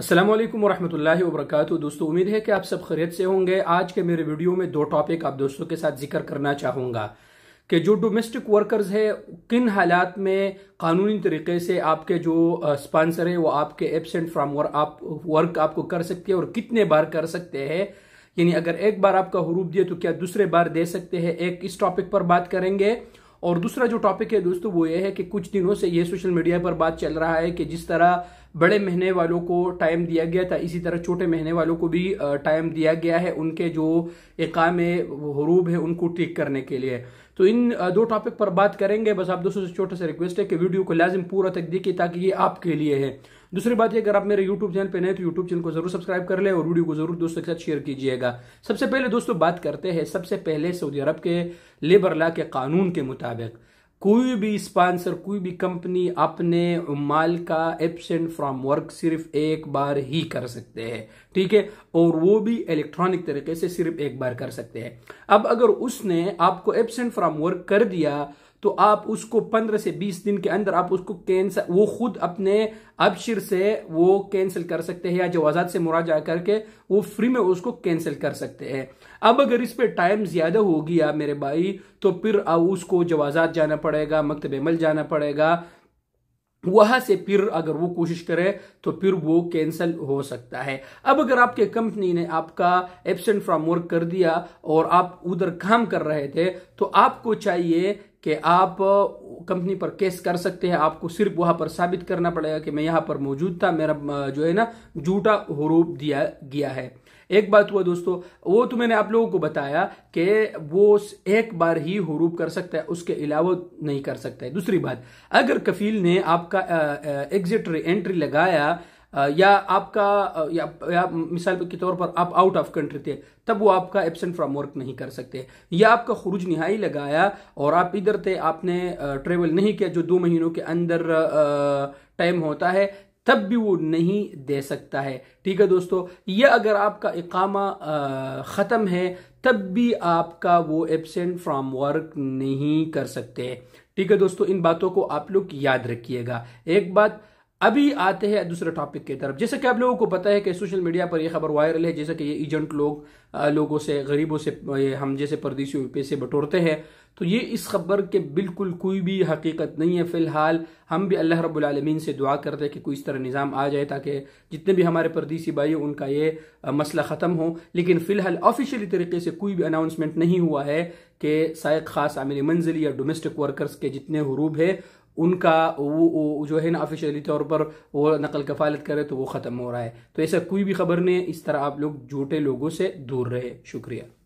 असलम वरहमल वबरक दोस्तों उम्मीद है कि आप सब खरीद से होंगे आज के मेरे वीडियो में दो टॉपिक आप दोस्तों के साथ जिक्र करना चाहूँगा कि जो डोमेस्टिक वर्कर्स है किन हालात में कानूनी तरीके से आपके जो स्पॉन्सर है वो आपके एबसेंट फ्राम वर्क आप वर्क आपको कर सकते हैं और कितने बार कर सकते हैं यानी अगर एक बार आपका हरूप दिए तो क्या दूसरे बार दे सकते हैं एक इस टॉपिक पर बात करेंगे और दूसरा जो टॉपिक है दोस्तों वो ये है कि कुछ दिनों से ये सोशल मीडिया पर बात चल रहा है कि जिस तरह बड़े महीने वालों को टाइम दिया गया था इसी तरह छोटे महीने वालों को भी टाइम दिया गया है उनके जो एकाम हरूब है उनको ठीक करने के लिए तो इन दो टॉपिक पर बात करेंगे बस आप दोस्तों से छोटा सा रिक्वेस्ट है कि वीडियो को लाजिम पूरा तक देखिए ताकि ये आपके लिए है दूसरी बात ये अगर आप मेरे यूट्यूब चैनल पर नए तो यूट्यूब चैनल को जरूर सब्सक्राइब कर ले और वीडियो को जरूर दोस्तों के साथ शेयर कीजिएगा सबसे पहले दोस्तों बात करते हैं सबसे पहले सऊदी अरब के लेबर ला के कानून के मुताबिक कोई भी स्पॉन्सर कोई भी कंपनी अपने माल का एबसेंट फ्रॉम वर्क सिर्फ एक बार ही कर सकते हैं ठीक है और वो भी इलेक्ट्रॉनिक तरीके से सिर्फ एक बार कर सकते हैं अब अगर उसने आपको एबसेंट फ्रॉम वर्क कर दिया तो आप उसको पंद्रह से बीस दिन के अंदर आप उसको कैंसल वो खुद अपने अबशिर से वो कैंसिल कर सकते हैं या जवाजात से मुराजा करके वो फ्री में उसको कैंसिल कर सकते हैं अब अगर इस पर टाइम ज्यादा हो गया मेरे भाई तो फिर उसको जवाजात जाना पड़ेगा मकतब अमल जाना पड़ेगा वहां से फिर अगर वो कोशिश करे तो फिर वो कैंसिल हो सकता है अब अगर आपके कंपनी ने आपका एबसेंट फ्रॉम वर्क कर दिया और आप उधर काम कर रहे थे तो आपको चाहिए कि आप कंपनी पर केस कर सकते हैं आपको सिर्फ वहां पर साबित करना पड़ेगा कि मैं यहां पर मौजूद था मेरा जो है ना झूठा हरूप दिया गया है एक बात हुआ दोस्तों वो तो मैंने आप लोगों को बताया कि वो एक बार ही हरूब कर सकता है उसके अलावा नहीं कर सकता है दूसरी बात अगर कफील ने आपका एग्जिट एंट्री लगाया या आपका या, या मिसाल के तौर पर आप आउट ऑफ कंट्री थे तब वो आपका एबसेंट फ्रॉम वर्क नहीं कर सकते या आपका खुरुज नहाई लगाया और आप इधर थे आपने ट्रेवल नहीं किया जो दो महीनों के अंदर टाइम होता है तब भी वो नहीं दे सकता है ठीक है दोस्तों ये अगर आपका इकामा ख़त्म है तब भी आपका वो एबसेंट फ्रॉम वर्क नहीं कर सकते ठीक है दोस्तों इन बातों को आप लोग याद रखिएगा एक बात अभी आते हैं दूसरे टॉपिक की तरफ जैसे कि आप लोगों को पता है कि सोशल मीडिया पर यह खबर वायरल है जैसे कि ये एजेंट लोग लोगों से गरीबों से हम जैसे परदेशियों पैसे बटोरते हैं तो ये इस खबर के बिल्कुल कोई भी हकीकत नहीं है फ़िलहाल हम भी अल्लाह रबालमीन से दुआ करते हैं कि कोई इस तरह निज़ाम आ जाए ताकि जितने भी हमारे परदेसी भाई उनका ये मसला ख़त्म हो लेकिन फ़िलहाल ऑफिशियली तरीके से कोई भी अनाउंसमेंट नहीं हुआ है कि सायक ख़ास आमिल मंजिल या डोमेस्टिक वर्कर्स के जितने हरूब है उनका वो, वो जो है ना ऑफिशियली तौर पर वो नकल कफालत करे तो वो ख़त्म हो रहा है तो ऐसा कोई भी खबर नहीं इस तरह आप लोग झूठे लोगों से दूर रहे शुक्रिया